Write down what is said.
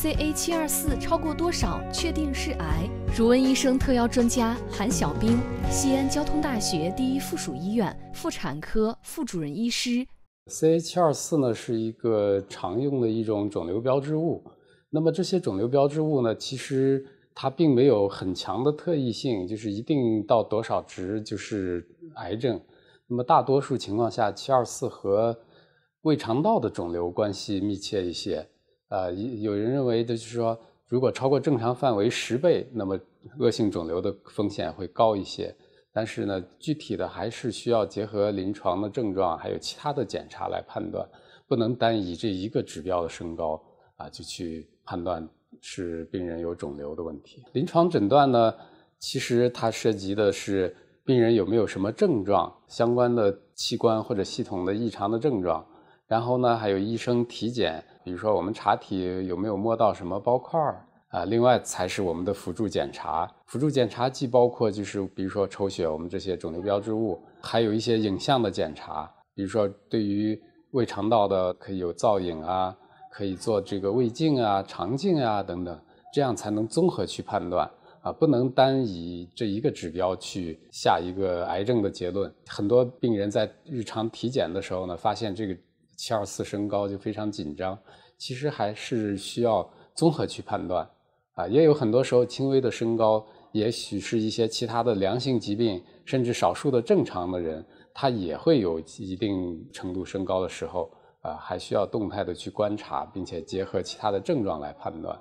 C A 七二四超过多少确定是癌？如闻医生特邀专家韩小兵，西安交通大学第一附属医院妇产科副主任医师。C A 七二四呢是一个常用的一种肿瘤标志物。那么这些肿瘤标志物呢，其实它并没有很强的特异性，就是一定到多少值就是癌症。那么大多数情况下，七二四和胃肠道的肿瘤关系密切一些。啊，有有人认为，就是说，如果超过正常范围十倍，那么恶性肿瘤的风险会高一些。但是呢，具体的还是需要结合临床的症状，还有其他的检查来判断，不能单以这一个指标的升高啊就去判断是病人有肿瘤的问题。临床诊断呢，其实它涉及的是病人有没有什么症状相关的器官或者系统的异常的症状。然后呢，还有医生体检，比如说我们查体有没有摸到什么包块儿啊？另外才是我们的辅助检查。辅助检查既包括就是比如说抽血，我们这些肿瘤标志物，还有一些影像的检查，比如说对于胃肠道的可以有造影啊，可以做这个胃镜啊、肠镜啊等等，这样才能综合去判断啊，不能单以这一个指标去下一个癌症的结论。很多病人在日常体检的时候呢，发现这个。七二四升高就非常紧张，其实还是需要综合去判断啊，也有很多时候轻微的升高，也许是一些其他的良性疾病，甚至少数的正常的人，他也会有一定程度升高的时候，啊，还需要动态的去观察，并且结合其他的症状来判断。